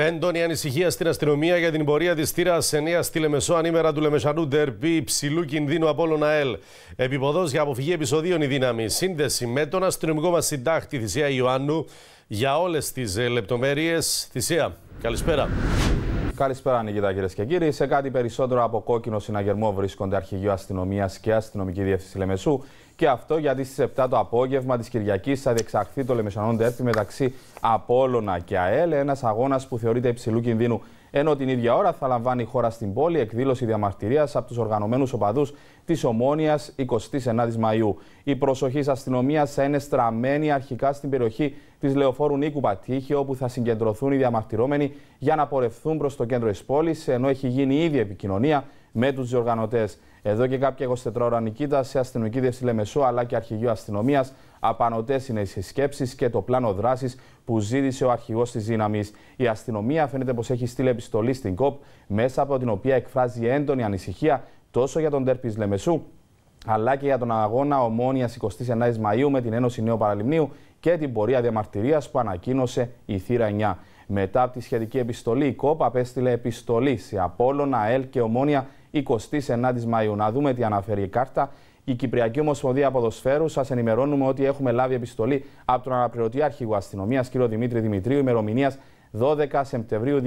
Έντονη ανησυχία στην αστυνομία για την πορεία της θύρας 9 στη Λεμεσό ανήμερα του Λεμεσανού Ντερμπή υψηλού κινδύνου από όλων ΑΕΛ. Επιποδός για αποφυγή επεισοδίων η δύναμη. Σύνδεση με τον αστυνομικό μας συντάκτη Θησία Ιωάννου για όλες τις ε, λεπτομέρειες. Θησία, καλησπέρα. Καλησπέρα, Νικητά, κυρίες και κύριοι. Σε κάτι περισσότερο από κόκκινο συναγερμό βρίσκονται αρχηγείο αστυνομίας και αστυνομική διεύθυνση Λεμεσού. Και αυτό γιατί στις 7 το απόγευμα της Κυριακής θα διεξαχθεί το λεμεσανόν τέρπι μεταξύ Απόλωνα και ΑΕΛ. Ένας αγώνας που θεωρείται υψηλού κινδύνου ενώ την ίδια ώρα θα λαμβάνει η χώρα στην πόλη εκδήλωση διαμαρτυρίας από τους οργανωμένους οπαδούς της ομονια 29 29η Μαου. Η προσοχή τη αστυνομία θα είναι στραμμένη αρχικά στην περιοχή της Λεωφόρου Νίκου Πατήχη, όπου θα συγκεντρωθούν οι διαμαρτυρόμενοι για να πορευθούν προς το κέντρο της πόλης, ενώ έχει γίνει ήδη επικοινωνία με τους διοργανωτές. Εδώ και κάποια 24 ώρα νικήτα σε αστυνομική διευθυντή Λεμεσού αλλά και αρχηγείο αστυνομίας. Απανοτές είναι οι συσκέψεις και το πλάνο δράσης που ζήτησε ο αρχηγός της δύναμης. Η αστυνομία φαίνεται πως έχει στείλει επιστολή στην ΚΟΠ, μέσα από την οποία εκφράζει έντονη ανησυχία τόσο για τον τέρπης Λεμεσού, αλλά και για τον αγώνα Ομόνιας 29 Μαου με την Ένωση Νέου Παραλιμνίου και την πορεία διαμαρτυρίας που ανακοίνωσε η Θύρα 9. Μετά από τη σχετική επιστολή, η ΚΟΠ απέστειλε επιστολή σε Απόλλωνα, ΑΕΛ και Ομόνια 29η Μαου. Να δούμε τι αναφέρει η κάρτα. Η Κυπριακή Ομοσπονδία Ποδοσφαίρου σας ενημερώνουμε ότι έχουμε λάβει επιστολή από τον αναπληρωτή αρχηγό αστυνομία, κ. Δημήτρη Δημητρίου, ημερομηνίας 12 Σεπτεμβρίου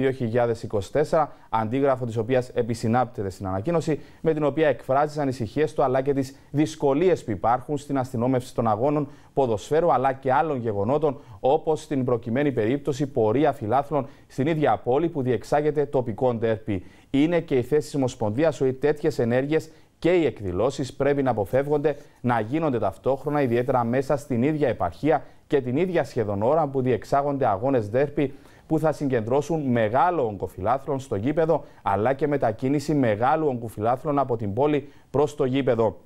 2024, αντίγραφο της οποίας επισυνάπτεται στην ανακοίνωση, με την οποία εκφράζει τις ανησυχίες του αλλά και τις δυσκολίες που υπάρχουν στην αστυνόμευση των αγώνων ποδοσφαίρου αλλά και άλλων γεγονότων, όπως στην προκειμένη περίπτωση πορεία φιλάθλων στην ίδια πόλη που διεξάγεται τοπικό ντέρπι. Είναι και η θέση της Ομοσπονδίας ότι τέτοιες ενέργειες και οι εκδηλώσεις πρέπει να αποφεύγονται να γίνονται ταυτόχρονα, ιδιαίτερα μέσα στην ίδια επαρχία και την ίδια σχεδόν ώρα που διεξάγονται αγώνες ντέρπι που θα συγκεντρώσουν μεγάλο ογκοφυλάθλων στο γήπεδο, αλλά και μετακίνηση μεγάλου ογκοφυλάθρων από την πόλη προς το γήπεδο.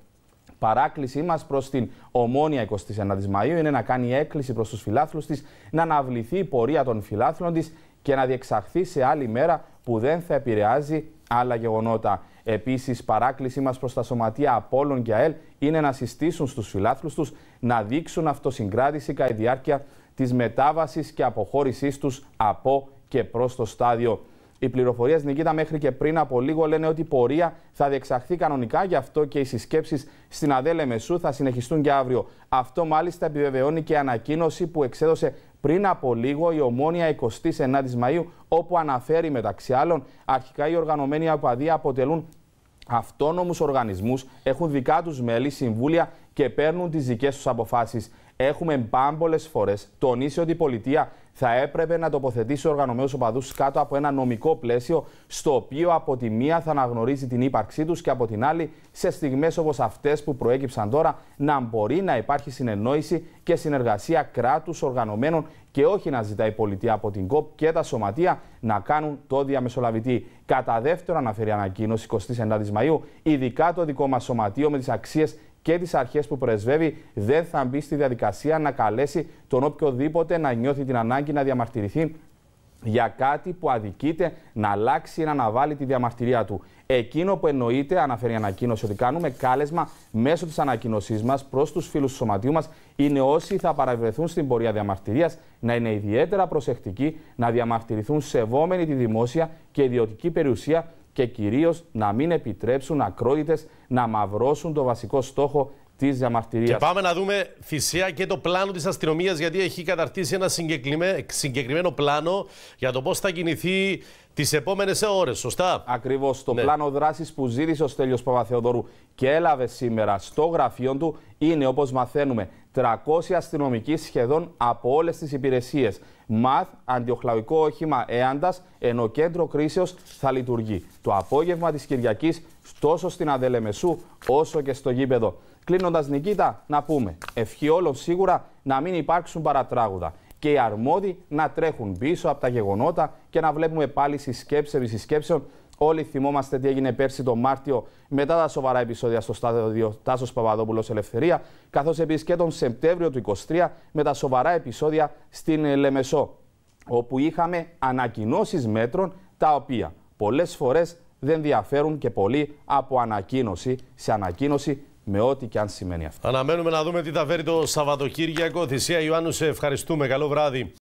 Παράκλησή μας προς την Ομόνια 29η Μαου είναι να κάνει έκκληση προς τους φιλάθλους της να αναβληθεί η πορεία των φιλάθλων της και να διεξαχθεί σε άλλη μέρα που δεν θα επηρεάζει άλλα γεγονότα. Επίσης, παράκλησή μας προς τα σωματεία Απόλων και ΑΕΛ είναι να συστήσουν στους φιλάθλους τους να δείξουν αυτοσυγκράτηση κατά τη διάρκεια της μετάβασης και αποχώρησής τους από και προς το στάδιο. Οι πληροφορίες Νικήτα μέχρι και πριν από λίγο λένε ότι η πορεία θα διεξαχθεί κανονικά, γι' αυτό και οι συσκέψεις στην Αδέλε Μεσού θα συνεχιστούν και αύριο. Αυτό μάλιστα επιβεβαιώνει και η ανακοίνωση που εξέδωσε πριν από λίγο η Ομόνια 29η Μαου, όπου αναφέρει μεταξύ άλλων αρχικά οι οργανωμένοι απαδοί αποτελούν αυτόνομους οργανισμούς, έχουν δικά τους μέλη, συμβούλια και παίρνουν τις δικές τους αποφάσεις. Έχουμε πάμπολε φορές τονίσει ότι η πολιτεία θα έπρεπε να τοποθετήσει οργανωμένου οπαδούς κάτω από ένα νομικό πλαίσιο, στο οποίο από τη μία θα αναγνωρίζει την ύπαρξή τους και από την άλλη, σε στιγμές όπως αυτές που προέκυψαν τώρα, να μπορεί να υπάρχει συνεννόηση και συνεργασία κράτους οργανωμένων και όχι να ζητάει η πολιτεία από την ΚΟΠ και τα σωματεία να κάνουν το διαμεσολαβητή. Κατά δεύτερο, αναφέρει ανακοίνωση 29 Μαου, ειδικά το δικό μας σωματείο με τις αξίες και τις αρχές που πρεσβεύει δεν θα μπει στη διαδικασία να καλέσει τον οποιοδήποτε να νιώθει την ανάγκη να διαμαρτυρηθεί για κάτι που αδικείται να αλλάξει ή να αναβάλει τη διαμαρτυρία του. Εκείνο που εννοείται, αναφέρει η ανακοίνωση, ότι κάνουμε κάλεσμα μέσω της ανακοίνωσής μας προς τους φίλους του σωματείου μας είναι όσοι θα παραβρεθούν στην πορεία διαμαρτυρίας να είναι ιδιαίτερα προσεκτικοί, να διαμαρτυρηθούν σεβόμενοι τη δημόσια και ιδιωτική περιουσία και κυρίως να μην επιτρέψουν ακρότητες να μαυρώσουν το βασικό στόχο της διαμαρτυρίας. Και πάμε να δούμε θυσία και το πλάνο της αστυνομίας, γιατί έχει καταρτήσει ένα συγκεκριμένο πλάνο για το πώς θα κινηθεί τις επόμενες ώρες, σωστά. Ακριβώς. Το ναι. πλάνο δράσης που ζήτησε ο Στέλιος Παπαθεοδόρου και έλαβε σήμερα στο γραφείο του είναι, όπως μαθαίνουμε, 300 αστυνομικοί σχεδόν από όλες τις υπηρεσίες. ΜΑΘ, αντιοχλαικό όχημα ΕΑΝΤΑ, ενώ κέντρο κρίσεως θα λειτουργεί το απόγευμα της Κυριακής τόσο στην Αδελεμεσού όσο και στο γήπεδο. Κλείνοντας, Νικήτα, να πούμε: Ευχή όλων σίγουρα να μην υπάρξουν παρατράγουδα και οι αρμόδιοι να τρέχουν πίσω από τα γεγονότα και να βλέπουμε πάλι συσκέψεων συσκέψεων Όλοι θυμόμαστε τι έγινε πέρσι τον Μάρτιο μετά τα σοβαρά επεισόδια στο στάδιο Τάσος Παπαδόπουλος Ελευθερία, καθώς επίσης και τον Σεπτέμβριο του 2023 με τα σοβαρά επεισόδια στην Λεμεσό, όπου είχαμε ανακοινώσεις μέτρων τα οποία πολλές φορές δεν διαφέρουν και πολύ από ανακοίνωση σε ανακοίνωση με ό,τι και αν σημαίνει αυτό. Αναμένουμε να δούμε τι θα φέρει το Σαββατοκύριακο. Θυσία Ιωάννου, σε ευχαριστούμε. Καλό βράδυ.